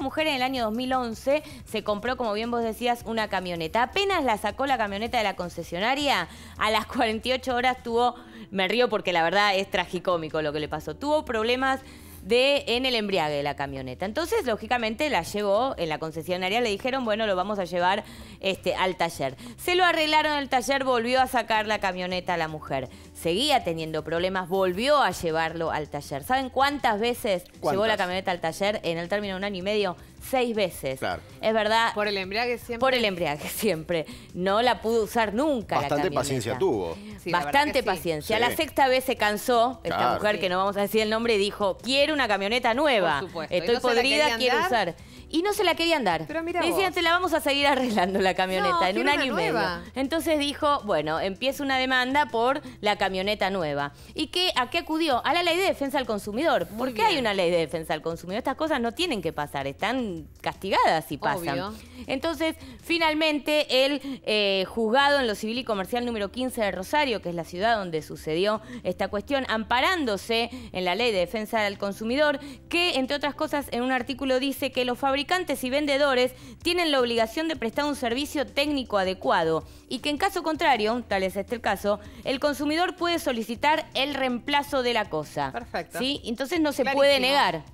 mujer en el año 2011 se compró, como bien vos decías, una camioneta. Apenas la sacó la camioneta de la concesionaria, a las 48 horas tuvo, me río porque la verdad es tragicómico lo que le pasó, tuvo problemas de, en el embriague de la camioneta. Entonces, lógicamente, la llevó en la concesionaria, le dijeron, bueno, lo vamos a llevar este, al taller. Se lo arreglaron al taller, volvió a sacar la camioneta a la mujer seguía teniendo problemas, volvió a llevarlo al taller. ¿Saben cuántas veces llevó la camioneta al taller en el término de un año y medio? Seis veces. Claro. Es verdad. Por el embriague siempre. Por el embriague siempre. No la pudo usar nunca. Bastante la paciencia tuvo. Bastante paciencia. La sexta vez se cansó, esta mujer que no vamos a decir el nombre, dijo, quiero una camioneta nueva. Estoy podrida, quiero usar y no se la querían dar. Pero mira decían, la vamos a seguir arreglando la camioneta en un año y medio. Entonces dijo, bueno, empieza una demanda por la camioneta nueva. ¿Y qué, a qué acudió? A la ley de defensa al consumidor. ¿Por qué hay una ley de defensa al consumidor? Estas cosas no tienen que pasar, están castigadas si pasan. Entonces, finalmente, el eh, juzgado en lo civil y comercial número 15 de Rosario, que es la ciudad donde sucedió esta cuestión, amparándose en la ley de defensa al consumidor, que, entre otras cosas, en un artículo dice que los fabricantes fabricantes y vendedores tienen la obligación de prestar un servicio técnico adecuado y que en caso contrario, tal es este el caso, el consumidor puede solicitar el reemplazo de la cosa. Perfecto. ¿sí? Entonces no se puede negar.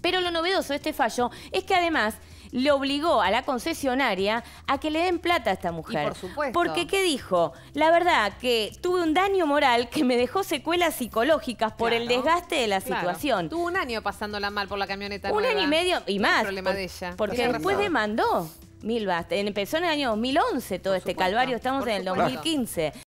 Pero lo novedoso de este fallo es que además le obligó a la concesionaria a que le den plata a esta mujer. por supuesto. Porque, ¿qué dijo? La verdad que tuve un daño moral que me dejó secuelas psicológicas por el desgaste de la situación. Tuvo un año pasándola mal por la camioneta. Un año y medio y más. problema de ella. Porque después demandó. Milba. Empezó en el año 2011 todo este calvario, estamos en el 2015.